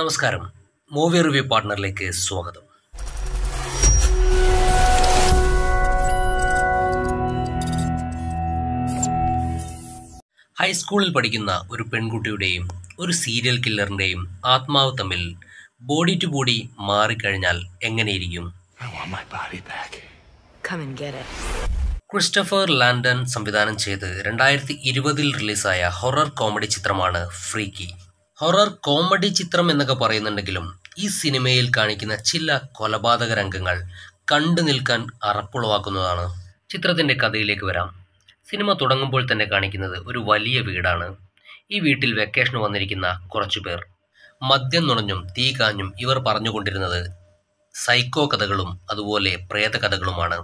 നമസ്കാരം movie review പാർട്ണറിലേക്ക് സ്വാഗതം ഹൈസ്കൂളിൽ പഠിക്കുന്ന ഒരു പെൺകുട്ടിയുടെയും ഒരു സീരിയൽ കില്ലറിൻ്റെയും ആത്മാവ് തമ്മിൽ ബോഡി ടു ബോഡി മാറിക്കഴിഞ്ഞാൽ എങ്ങനെയിരിക്കും ക്രിസ്റ്റഫർ ലാൻഡൻ സംവിധാനം ചെയ്ത് രണ്ടായിരത്തി ഇരുപതിൽ റിലീസായ ഹൊറർ കോമഡി ചിത്രമാണ് ഫ്രീക്കി ഹൊറർ കോമഡി ചിത്രം എന്നൊക്കെ പറയുന്നുണ്ടെങ്കിലും ഈ സിനിമയിൽ കാണിക്കുന്ന ചില കൊലപാതക രംഗങ്ങൾ കണ്ടു നിൽക്കാൻ അറപ്പുളവാക്കുന്നതാണ് ചിത്രത്തിൻ്റെ കഥയിലേക്ക് വരാം സിനിമ തുടങ്ങുമ്പോൾ തന്നെ കാണിക്കുന്നത് ഒരു വലിയ വീടാണ് ഈ വീട്ടിൽ വെക്കേഷന് വന്നിരിക്കുന്ന കുറച്ചു പേർ മദ്യം നുണഞ്ഞും തീ കാഞ്ഞും ഇവർ പറഞ്ഞുകൊണ്ടിരുന്നത് സൈക്കോ കഥകളും അതുപോലെ പ്രേത കഥകളുമാണ്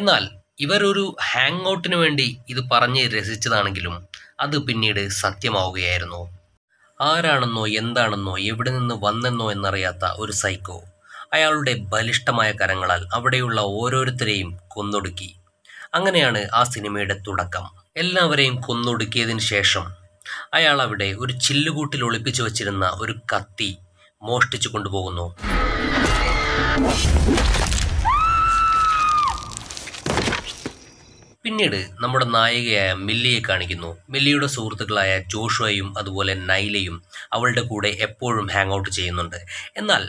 എന്നാൽ ഇവരൊരു ഹാങ് ഔട്ടിന് വേണ്ടി ഇത് പറഞ്ഞ് രസിച്ചതാണെങ്കിലും അത് പിന്നീട് സത്യമാവുകയായിരുന്നു ആരാണെന്നോ എന്താണെന്നോ എവിടെ നിന്ന് വന്നെന്നോ എന്നറിയാത്ത ഒരു സൈക്കോ അയാളുടെ ബലിഷ്ഠമായ കരങ്ങളാൽ അവിടെയുള്ള ഓരോരുത്തരെയും കൊന്നൊടുക്കി അങ്ങനെയാണ് ആ സിനിമയുടെ തുടക്കം എല്ലാവരെയും കൊന്നൊടുക്കിയതിന് ശേഷം അയാൾ അവിടെ ഒരു ചില്ലുകൂട്ടിൽ ഒളിപ്പിച്ചു വച്ചിരുന്ന ഒരു കത്തി മോഷ്ടിച്ചു കൊണ്ടുപോകുന്നു പിന്നീട് നമ്മുടെ നായികയായ മില്ലിയെ കാണിക്കുന്നു മില്ലിയുടെ സുഹൃത്തുക്കളായ ജോഷുവയും അതുപോലെ നൈലയും അവളുടെ കൂടെ എപ്പോഴും ഹാങ് ഔട്ട് ചെയ്യുന്നുണ്ട് എന്നാൽ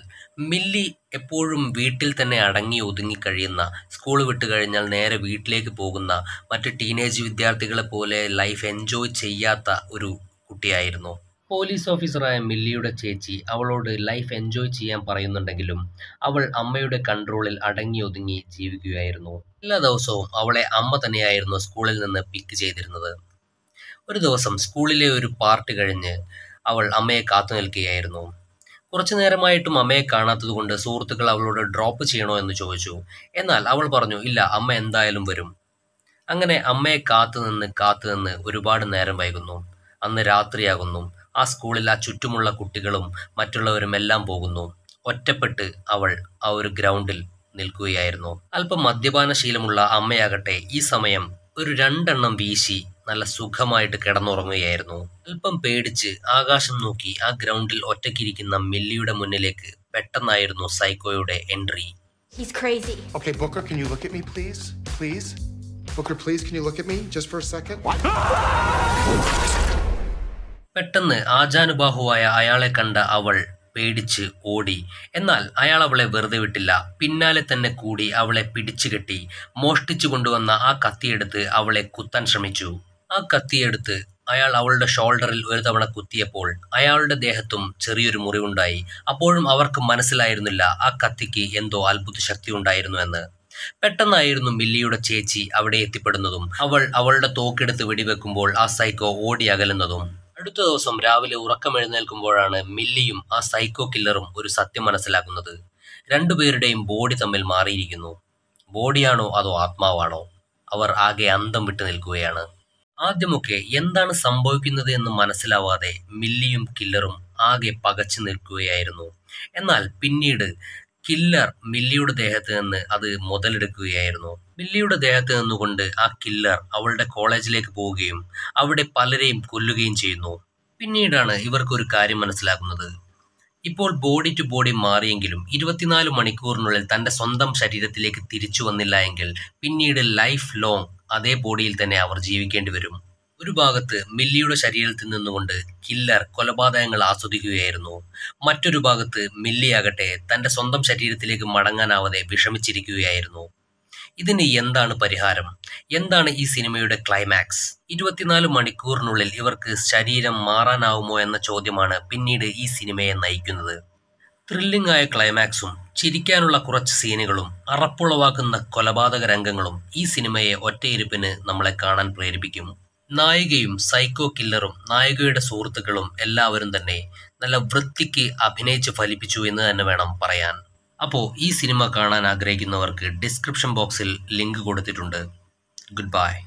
മില്ലി എപ്പോഴും വീട്ടിൽ തന്നെ അടങ്ങി ഒതുങ്ങി കഴിയുന്ന സ്കൂൾ വിട്ട് കഴിഞ്ഞാൽ നേരെ വീട്ടിലേക്ക് പോകുന്ന മറ്റ് ടീനേജ് വിദ്യാർത്ഥികളെ പോലെ ലൈഫ് എൻജോയ് ചെയ്യാത്ത ഒരു കുട്ടിയായിരുന്നു പോലീസ് ഓഫീസറായ മില്ലിയുടെ ചേച്ചി അവളോട് ലൈഫ് എൻജോയ് ചെയ്യാൻ പറയുന്നുണ്ടെങ്കിലും അവൾ അമ്മയുടെ കൺട്രോളിൽ അടങ്ങി ഒതുങ്ങി ജീവിക്കുകയായിരുന്നു എല്ലാ ദിവസവും അവളെ അമ്മ തന്നെയായിരുന്നു സ്കൂളിൽ നിന്ന് പിക്ക് ചെയ്തിരുന്നത് ഒരു ദിവസം സ്കൂളിലെ ഒരു പാർട്ടി കഴിഞ്ഞ് അവൾ അമ്മയെ കാത്തു നിൽക്കുകയായിരുന്നു കുറച്ചു നേരമായിട്ടും അമ്മയെ കാണാത്തതുകൊണ്ട് സുഹൃത്തുക്കൾ അവളോട് ഡ്രോപ്പ് ചെയ്യണോ എന്ന് ചോദിച്ചു എന്നാൽ അവൾ പറഞ്ഞു ഇല്ല അമ്മ എന്തായാലും വരും അങ്ങനെ അമ്മയെ കാത്തു നിന്ന് കാത്തു നിന്ന് ഒരുപാട് നേരം വൈകുന്നു അന്ന് രാത്രിയാകുന്നു ആ സ്കൂളിൽ ആ ചുറ്റുമുള്ള കുട്ടികളും മറ്റുള്ളവരും എല്ലാം പോകുന്നു ഒറ്റപ്പെട്ട് അവൾ ആ ഒരു ഗ്രൗണ്ടിൽ നിൽക്കുകയായിരുന്നു അല്പം ശീലമുള്ള അമ്മയാകട്ടെ ഈ സമയം ഒരു രണ്ടെണ്ണം വീശി നല്ല സുഖമായിട്ട് കിടന്നുറങ്ങുകയായിരുന്നു അല്പം പേടിച്ച് ആകാശം നോക്കി ആ ഗ്രൗണ്ടിൽ ഒറ്റയ്ക്കിരിക്കുന്ന മില്ലിയുടെ മുന്നിലേക്ക് പെട്ടെന്നായിരുന്നു സൈക്കോയുടെ entry He's crazy. Okay, Booker, can you look at me, please? Please? Booker, please, can you look at me just for a second? What? പെട്ടെന്ന് ആജാനുബാഹുവായ അയാളെ കണ്ട അവൾ പേടിച്ച് ഓടി എന്നാൽ അയാൾ അവളെ വെറുതെ വിട്ടില്ല പിന്നാലെ തന്നെ കൂടി അവളെ പിടിച്ചുകെട്ടി മോഷ്ടിച്ചു കൊണ്ടുവന്ന ആ കത്തിയെടുത്ത് അവളെ കുത്താൻ ശ്രമിച്ചു ആ കത്തിയെടുത്ത് അയാൾ അവളുടെ ഷോൾഡറിൽ ഒരു തവണ കുത്തിയപ്പോൾ അയാളുടെ ദേഹത്തും ചെറിയൊരു മുറിവുണ്ടായി അപ്പോഴും അവർക്ക് മനസ്സിലായിരുന്നില്ല ആ കത്തിക്ക് എന്തോ അത്ഭുത ശക്തി ഉണ്ടായിരുന്നു എന്ന് പെട്ടെന്നായിരുന്നു മില്ലിയുടെ ചേച്ചി അവിടെ എത്തിപ്പെടുന്നതും അവൾ അവളുടെ തോക്കെടുത്ത് വെടിവെക്കുമ്പോൾ ആ സൈക്കോ ഓടി അകലുന്നതും അടുത്ത ദിവസം രാവിലെ ഉറക്കമെഴുന്നേൽക്കുമ്പോഴാണ് മില്ലിയും ആ സൈക്കോ കില്ലറും ഒരു സത്യം മനസ്സിലാക്കുന്നത് രണ്ടുപേരുടെയും ബോഡി തമ്മിൽ മാറിയിരിക്കുന്നു ബോഡിയാണോ അതോ ആത്മാവാണോ അവർ ആകെ അന്തം വിട്ടു നിൽക്കുകയാണ് ആദ്യമൊക്കെ എന്താണ് സംഭവിക്കുന്നത് എന്ന് മനസ്സിലാവാതെ മില്ലിയും കില്ലറും ആകെ പകച്ചു നിൽക്കുകയായിരുന്നു എന്നാൽ പിന്നീട് കില്ലർ മില്ലിയുടെ ദേഹത്ത് നിന്ന് അത് മുതലെടുക്കുകയായിരുന്നു മില്ലിയുടെ ദേഹത്ത് നിന്നുകൊണ്ട് ആ കില്ലർ അവളുടെ കോളേജിലേക്ക് പോവുകയും അവിടെ പലരെയും കൊല്ലുകയും ചെയ്യുന്നു പിന്നീടാണ് ഇവർക്കൊരു കാര്യം മനസ്സിലാക്കുന്നത് ഇപ്പോൾ ബോഡി ടു ബോഡി മാറിയെങ്കിലും ഇരുപത്തിനാല് മണിക്കൂറിനുള്ളിൽ തൻ്റെ സ്വന്തം ശരീരത്തിലേക്ക് തിരിച്ചു വന്നില്ല എങ്കിൽ പിന്നീട് ലൈഫ് ലോങ് അതേ ബോഡിയിൽ തന്നെ അവർ ജീവിക്കേണ്ടി വരും ഒരു ഭാഗത്ത് മില്ലിയുടെ ശരീരത്തിൽ നിന്നുകൊണ്ട് കില്ലർ കൊലപാതകങ്ങൾ ആസ്വദിക്കുകയായിരുന്നു മറ്റൊരു ഭാഗത്ത് മില്ലിയാകട്ടെ തന്റെ സ്വന്തം ശരീരത്തിലേക്ക് മടങ്ങാനാവാതെ വിഷമിച്ചിരിക്കുകയായിരുന്നു ഇതിന് എന്താണ് പരിഹാരം എന്താണ് ഈ സിനിമയുടെ ക്ലൈമാക്സ് ഇരുപത്തിനാല് മണിക്കൂറിനുള്ളിൽ ഇവർക്ക് ശരീരം മാറാനാവുമോ എന്ന ചോദ്യമാണ് പിന്നീട് ഈ സിനിമയെ നയിക്കുന്നത് ത്രില്ലിംഗ് ആയ ക്ലൈമാക്സും ചിരിക്കാനുള്ള കുറച്ച് സീനുകളും അറപ്പുളവാക്കുന്ന കൊലപാതക രംഗങ്ങളും ഈ സിനിമയെ ഒറ്റയിരുപ്പിന് നമ്മളെ കാണാൻ പ്രേരിപ്പിക്കും നായികയും സൈക്കോ കില്ലറും നായികയുടെ സുഹൃത്തുക്കളും എല്ലാവരും തന്നെ നല്ല വൃത്തിക്ക് അഭിനയിച്ച് ഫലിപ്പിച്ചു എന്ന് തന്നെ വേണം പറയാൻ അപ്പോൾ ഈ സിനിമ കാണാൻ ആഗ്രഹിക്കുന്നവർക്ക് ഡിസ്ക്രിപ്ഷൻ ബോക്സിൽ ലിങ്ക് കൊടുത്തിട്ടുണ്ട് ഗുഡ് ബൈ